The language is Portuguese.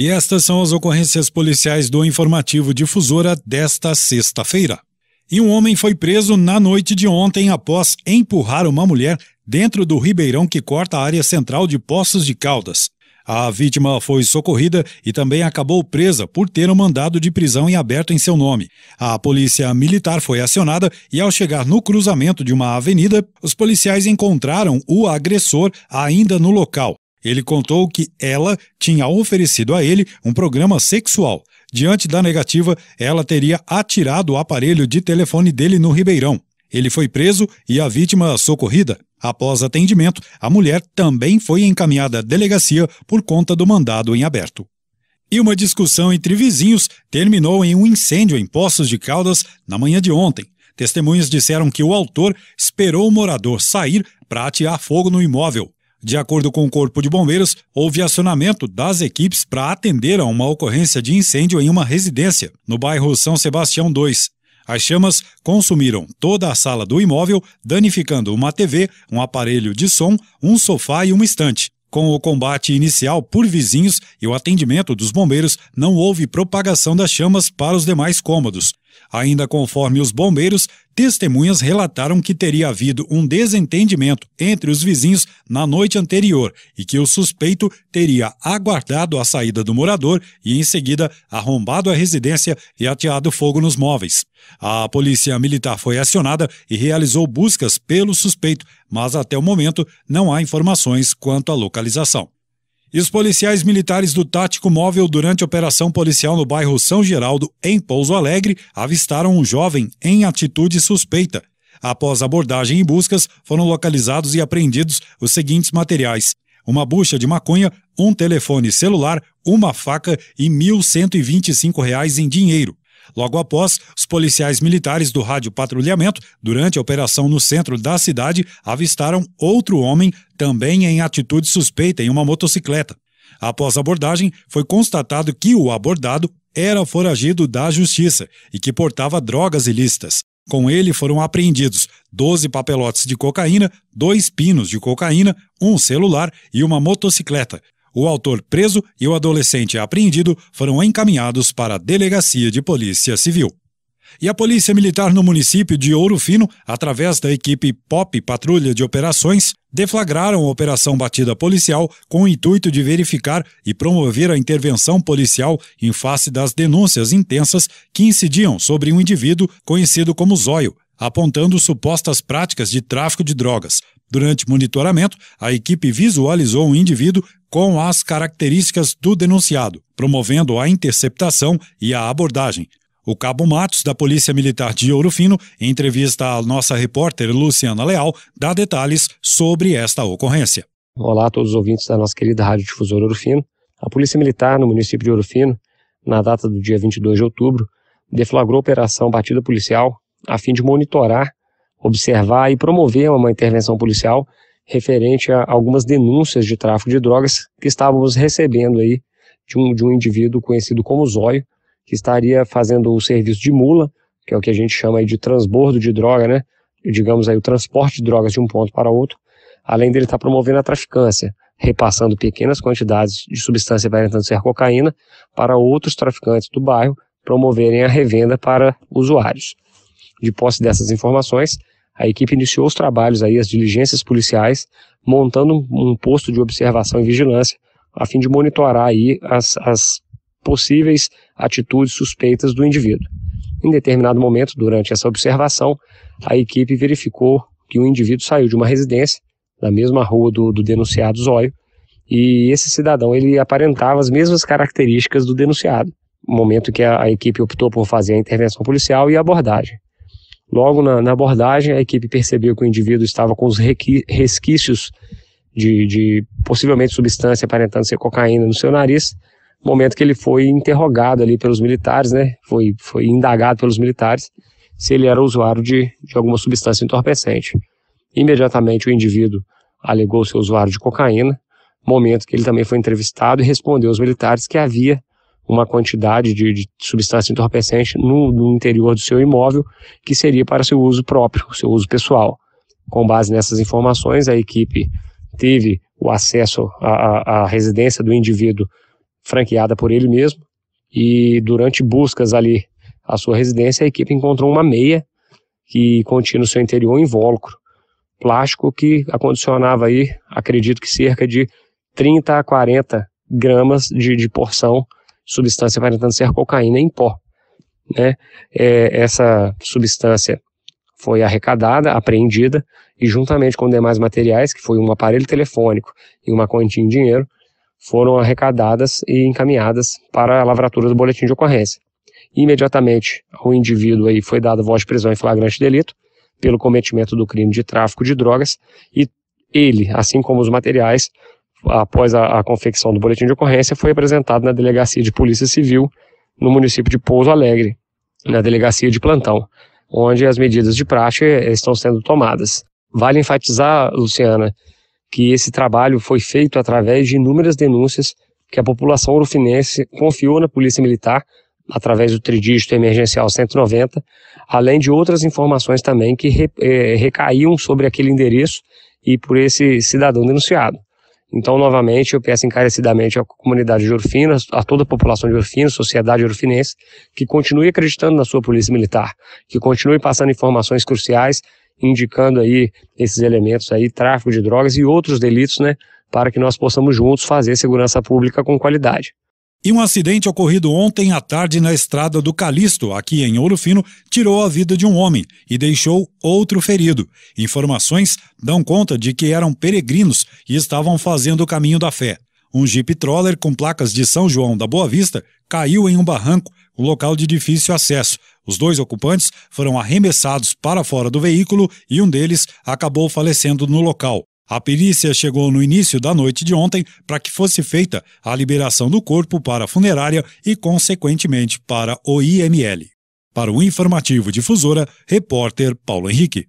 E estas são as ocorrências policiais do informativo Difusora desta sexta-feira. E um homem foi preso na noite de ontem após empurrar uma mulher dentro do ribeirão que corta a área central de Poços de Caldas. A vítima foi socorrida e também acabou presa por ter um mandado de prisão em aberto em seu nome. A polícia militar foi acionada e, ao chegar no cruzamento de uma avenida, os policiais encontraram o agressor ainda no local. Ele contou que ela tinha oferecido a ele um programa sexual. Diante da negativa, ela teria atirado o aparelho de telefone dele no Ribeirão. Ele foi preso e a vítima socorrida. Após atendimento, a mulher também foi encaminhada à delegacia por conta do mandado em aberto. E uma discussão entre vizinhos terminou em um incêndio em Poços de Caldas na manhã de ontem. Testemunhas disseram que o autor esperou o morador sair para atear fogo no imóvel. De acordo com o Corpo de Bombeiros, houve acionamento das equipes para atender a uma ocorrência de incêndio em uma residência, no bairro São Sebastião II. As chamas consumiram toda a sala do imóvel, danificando uma TV, um aparelho de som, um sofá e uma estante. Com o combate inicial por vizinhos e o atendimento dos bombeiros, não houve propagação das chamas para os demais cômodos. Ainda conforme os bombeiros, testemunhas relataram que teria havido um desentendimento entre os vizinhos na noite anterior e que o suspeito teria aguardado a saída do morador e, em seguida, arrombado a residência e ateado fogo nos móveis. A polícia militar foi acionada e realizou buscas pelo suspeito, mas até o momento não há informações quanto à localização. E os policiais militares do Tático Móvel, durante operação policial no bairro São Geraldo, em Pouso Alegre, avistaram um jovem em atitude suspeita. Após abordagem e buscas, foram localizados e apreendidos os seguintes materiais: uma bucha de maconha, um telefone celular, uma faca e R$ 1.125 em dinheiro. Logo após, os policiais militares do rádio patrulhamento, durante a operação no centro da cidade, avistaram outro homem, também em atitude suspeita, em uma motocicleta. Após a abordagem, foi constatado que o abordado era foragido da justiça e que portava drogas ilícitas. Com ele foram apreendidos 12 papelotes de cocaína, dois pinos de cocaína, um celular e uma motocicleta. O autor preso e o adolescente apreendido foram encaminhados para a Delegacia de Polícia Civil. E a Polícia Militar no município de Ouro Fino, através da equipe POP Patrulha de Operações, deflagraram a Operação Batida Policial com o intuito de verificar e promover a intervenção policial em face das denúncias intensas que incidiam sobre um indivíduo conhecido como Zóio, apontando supostas práticas de tráfico de drogas. Durante monitoramento, a equipe visualizou um indivíduo com as características do denunciado, promovendo a interceptação e a abordagem. O Cabo Matos, da Polícia Militar de Ouro Fino, entrevista a nossa repórter Luciana Leal, dá detalhes sobre esta ocorrência. Olá a todos os ouvintes da nossa querida Rádio Difusora Ouro Fino. A Polícia Militar no município de Ouro Fino, na data do dia 22 de outubro, deflagrou a operação Batida Policial a fim de monitorar, observar e promover uma intervenção policial referente a algumas denúncias de tráfico de drogas que estávamos recebendo aí de um, de um indivíduo conhecido como Zóio, que estaria fazendo o serviço de mula, que é o que a gente chama aí de transbordo de droga, né? Digamos aí o transporte de drogas de um ponto para outro, além dele estar tá promovendo a traficância, repassando pequenas quantidades de substância aparentando ser cocaína para outros traficantes do bairro promoverem a revenda para usuários. De posse dessas informações, a equipe iniciou os trabalhos aí, as diligências policiais, montando um, posto de observação e vigilância, a fim de monitorar aí as, as possíveis atitudes suspeitas do indivíduo. Em determinado momento, durante essa observação, a equipe verificou que o indivíduo saiu de uma residência, na mesma rua do, do denunciado Zóio, e esse cidadão ele aparentava as mesmas características do denunciado. Momento que a, a equipe optou por fazer a intervenção policial e a abordagem. Logo na, na, abordagem, a equipe percebeu que o indivíduo estava com os resquícios de, de possivelmente substância aparentando ser cocaína no seu nariz, momento que ele foi interrogado ali pelos militares, né? Foi, foi indagado pelos militares se ele era usuário de, de alguma substância entorpecente. Imediatamente o indivíduo alegou ser usuário de cocaína, momento que ele também foi entrevistado e respondeu aos militares que havia uma quantidade de, de substância entorpecente no, no, interior do seu imóvel, que seria para seu uso próprio, seu uso pessoal. Com base nessas informações, a equipe teve o acesso à, à, residência do indivíduo franqueada por ele mesmo, e durante buscas ali à sua residência, a equipe encontrou uma meia que continha no seu interior um invólucro plástico que acondicionava aí, acredito que cerca de 30 a 40 gramas de, de porção substância aparentando ser cocaína em pó. Né? É, essa substância foi arrecadada, apreendida, e juntamente com demais materiais, que foi um aparelho telefônico e uma quantia em dinheiro, foram arrecadadas e encaminhadas para a lavratura do boletim de ocorrência. Imediatamente o indivíduo aí foi dado voz de prisão em flagrante delito pelo cometimento do crime de tráfico de drogas e ele, assim como os materiais, após a, a confecção do boletim de ocorrência, foi apresentado na Delegacia de Polícia Civil no município de Pouso Alegre, na Delegacia de Plantão, onde as medidas de praxe eh, estão sendo tomadas. Vale enfatizar, Luciana, que esse trabalho foi feito através de inúmeras denúncias que a população urufinense confiou na Polícia Militar através do tridígito emergencial 190, além de outras informações também que re, eh, recaíam sobre aquele endereço e por esse cidadão denunciado. Então, novamente, eu peço encarecidamente à comunidade de Urfina, a toda a população de Urfina, sociedade urfinense, que continue acreditando na sua polícia militar, que continue passando informações cruciais, indicando aí esses elementos aí, tráfico de drogas e outros delitos, né, para que nós possamos juntos fazer segurança pública com qualidade. E um acidente ocorrido ontem à tarde na estrada do Calixto, aqui em Ouro Fino, tirou a vida de um homem e deixou outro ferido. Informações dão conta de que eram peregrinos e estavam fazendo o caminho da fé. Um Jeep Troller com placas de São João da Boa Vista caiu em um barranco, um local de difícil acesso. Os dois ocupantes foram arremessados para fora do veículo e um deles acabou falecendo no local. A perícia chegou no início da noite de ontem para que fosse feita a liberação do corpo para a funerária e, consequentemente, para o IML. Para o informativo difusora, repórter Paulo Henrique.